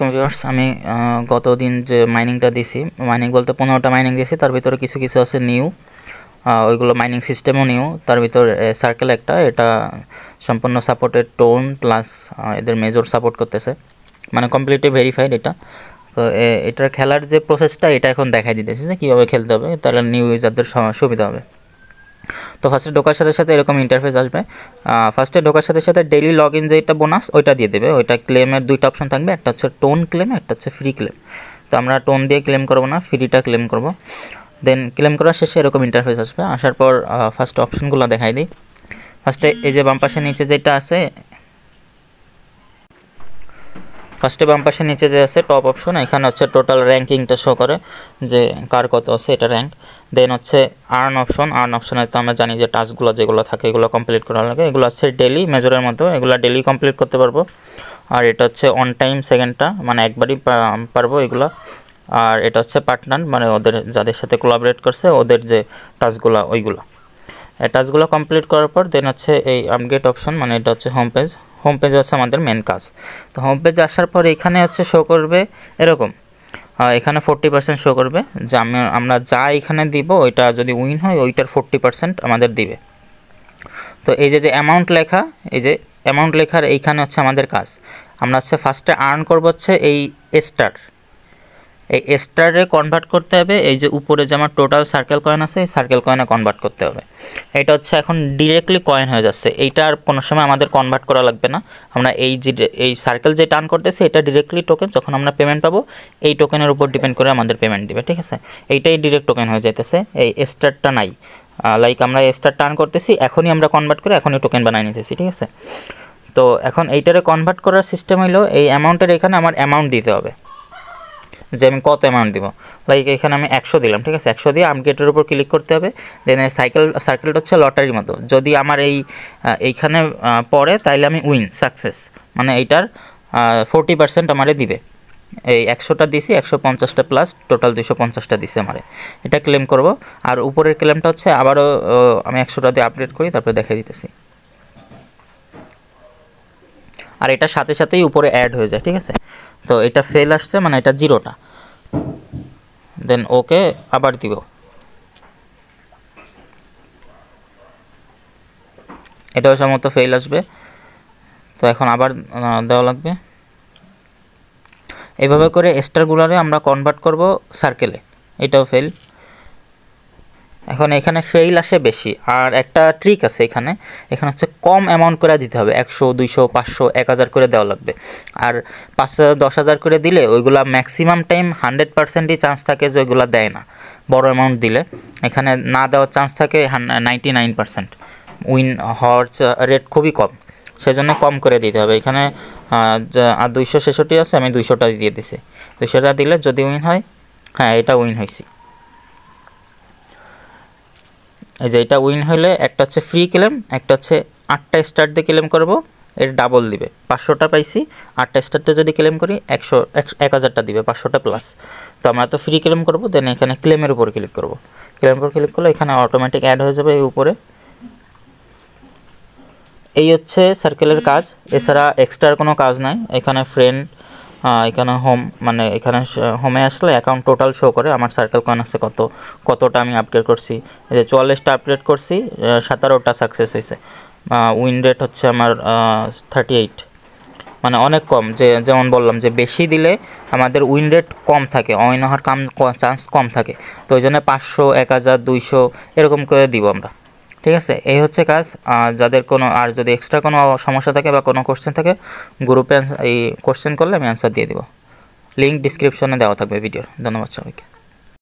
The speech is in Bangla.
কম্পিউটার্স আমি গত দিন যে মাইনিংটা দিছি মাইনিং বলতে পনেরোটা মাইনিং দিয়েছি তার ভিতরে কিছু কিছু আছে নিউ ওইগুলো মাইনিং সিস্টেমও নিউ তার ভিতর সার্কেল একটা এটা সম্পূর্ণ সাপোর্টেড টোন প্লাস এদের মেজর সাপোর্ট করতেছে মানে কমপ্লিটলি ভেরিফাইড এটা তো এটার খেলার যে প্রসেসটা এটা এখন দেখাই দিতেছে যে কীভাবে খেলতে হবে তাহলে নিউ ইউজারদের সুবিধা হবে তো ফার্স্টে ঢোকার সাথে সাথে এরকম ইন্টারফেস আসবে ফার্স্টে ঢোকার সাথে সাথে ডেইলি লগ ইন যেটা বোনাস ওইটা দিয়ে দেবে ওইটা ক্লেমের দুইটা অপশন থাকবে একটা হচ্ছে টোন ক্লেম একটা হচ্ছে ফ্রি ক্লেম তো আমরা টোন দিয়ে ক্লেম করবো না ফ্রিটা ক্লেম করব দেন ক্লেম করার শেষে এরকম ইন্টারফেস আসবে আসার পর ফার্স্ট অপশনগুলো দেখাই দিই ফার্স্টে এই যে বাম পাশে নিচে যেটা আছে ফার্স্টে বাম পাশে নিচে যে আছে টপ অপশন এখানে হচ্ছে টোটাল র্যাঙ্কিংটা শো করে যে কার কত আছে এটা র্যাঙ্ক দেন হচ্ছে আর্ন অপশন আর্ন অপশনে তো আমরা জানি যে টাস্কগুলো যেগুলো থাকে এগুলো কমপ্লিট করা লাগে এগুলো হচ্ছে ডেলি মেজরের মতো এগুলো ডেলি কমপ্লিট করতে পারবো আর এটা হচ্ছে অন টাইম সেকেন্ডটা মানে একবারই পারবো এগুলো আর এটা হচ্ছে পার্টনার মানে ওদের যাদের সাথে কোলাবরেট করছে ওদের যে টাস্কগুলো ওইগুলো টাস্কগুলো কমপ্লিট করার পর দেন হচ্ছে এই আপডেট অপশন মানে এটা হচ্ছে হোম পেজ হোম পেজ হচ্ছে আমাদের মেন কাজ তো হোম পেজ আসার পর এখানে হচ্ছে শো করবে এরকম এখানে ফোরটি পার্সেন্ট শো করবে যে আমি আমরা যা এখানে দিব ওইটা যদি উইন হয় ওইটার ফোরটি পার্সেন্ট আমাদের দিবে তো এই যে যে অ্যামাউন্ট লেখা এই যে অ্যামাউন্ট লেখার এইখানে হচ্ছে আমাদের কাজ আমরা হচ্ছে ফার্স্টে আর্ন করবো হচ্ছে এই স্টার এই স্টারে কনভার্ট করতে হবে এই যে উপরে যে আমার টোটাল সার্কেল কয়েন আছে এই সার্কেল কয়েনে কনভার্ট করতে হবে এটা হচ্ছে এখন ডিরেক্টলি কয়েন হয়ে যাচ্ছে এইটা আর কোনো সময় আমাদের কনভার্ট করা লাগবে না আমরা এই যে এই সার্কেল যে টার্ন করতেছে এটা ডিরেক্টলি টোকেন যখন আমরা পেমেন্ট পাবো এই টোকেনের উপর ডিপেন্ড করে আমাদের পেমেন্ট দিবে ঠিক আছে এইটাই ডিরেক্ট টোকেন হয়ে যাইতেছে এই স্টারটা নাই লাইক আমরা স্টার টার্ন করতেছি এখনই আমরা কনভার্ট করে এখনই টোকেন বানাই নিতেছি ঠিক আছে তো এখন এইটারে কনভার্ট করার সিস্টেম হইলো এই অ্যামাউন্টের এখানে আমার অ্যামাউন্ট দিতে হবে যে আমি কত অ্যামাউন্ট দিব লাইক এখানে আমি একশো দিলাম ঠিক আছে একশো দিয়ে আমি উপর ক্লিক করতে হবে দেন সাইকেল সার্কেলটা হচ্ছে লটারির মতো যদি আমার এই এইখানে পড়ে তাহলে আমি উইন সাকসেস মানে এইটার ফোরটি পার্সেন্ট আমারে দিবে এই একশোটা দিছি একশো পঞ্চাশটা প্লাস টোটাল দুশো পঞ্চাশটা দিছে আমারে এটা ক্লেম করব আর উপরের ক্লেমটা হচ্ছে আবারও আমি একশোটা দিয়ে আপডেট করি তারপরে দেখে দিতেছি আর এটা সাথে সাথেই উপরে অ্যাড হয়ে যায় ঠিক আছে তো এটা ফেল আসছে মানে এটা জিরোটা দেন ওকে আবার দিব এটাও সম্ভবত ফেল আসবে তো এখন আবার দেওয়া লাগবে এভাবে করে স্টারগুলোরে আমরা কনভার্ট করব সার্কেলে এটাও ফেল এখন এখানে ফেইল আসে বেশি আর একটা ট্রিক আছে এখানে এখানে হচ্ছে কম অ্যামাউন্ট করে দিতে হবে একশো দুইশো পাঁচশো এক হাজার করে দেওয়া লাগবে আর পাঁচ হাজার দশ হাজার করে দিলে ওইগুলা ম্যাক্সিমাম টাইম হান্ড্রেড পার্সেন্টই চান্স থাকে যে ওইগুলা দেয় না বড় অ্যামাউন্ট দিলে এখানে না দেওয়ার চান্স থাকে নাইনটি নাইন পার্সেন্ট উইন হওয়ার রেট খুবই কম সেজন্য কম করে দিতে হবে এখানে আর দুইশো ছেষট্টি আছে আমি দুইশোটা দিয়ে দিছি দুইশোটা দিলে যদি উইন হয় হ্যাঁ এটা উইন হয়েছি এই যে এটা উইন হলে একটা হচ্ছে ফ্রি ক্লেম একটা হচ্ছে আটটা স্টার দিয়ে ক্লেম করব এর ডাবল দিবে পাঁচশোটা পাইছি আটটা স্টারতে যদি ক্লেম করি একশো এক হাজারটা দিবে পাঁচশোটা প্লাস তো আমরা তো ফ্রি ক্লেম করব দেন এখানে ক্লেমের উপর ক্লিক করব ক্লেমের উপর ক্লিক করলে এখানে অটোমেটিক অ্যাড হয়ে যাবে এই উপরে এই হচ্ছে সার্কেলের কাজ এছাড়া এক্সট্রার কোনো কাজ নাই এখানে ফ্রেন্ড এখানে হোম মানে এখানে হোমে আসলে অ্যাকাউন্ট টোটাল শো করে আমার সার্কেল কয়েন আছে কত কতটা আমি আপডেট করছি এই যে চুয়াল্লিশটা আপডেট করছি সতেরোটা সাকসেস হয়েছে উইন রেট হচ্ছে আমার থার্টি এইট মানে অনেক কম যে যেমন বললাম যে বেশি দিলে আমাদের উইন রেট কম থাকে অয়ন হওয়ার কাম চান্স কম থাকে তো ওই জন্য পাঁচশো এক হাজার দুইশো এরকম করে দিব আমরা ঠিক আছে এই হচ্ছে কাজ যাদের কোনো আর যদি এক্সট্রা কোনো সমস্যা থাকে বা কোনো কোশ্চেন থাকে গ্রুপে এই কোশ্চেন করলে আমি অ্যান্সার দিয়ে দেবো লিঙ্ক ডিসক্রিপশনে দেওয়া থাকবে ভিডিওর ধন্যবাদ সবাইকে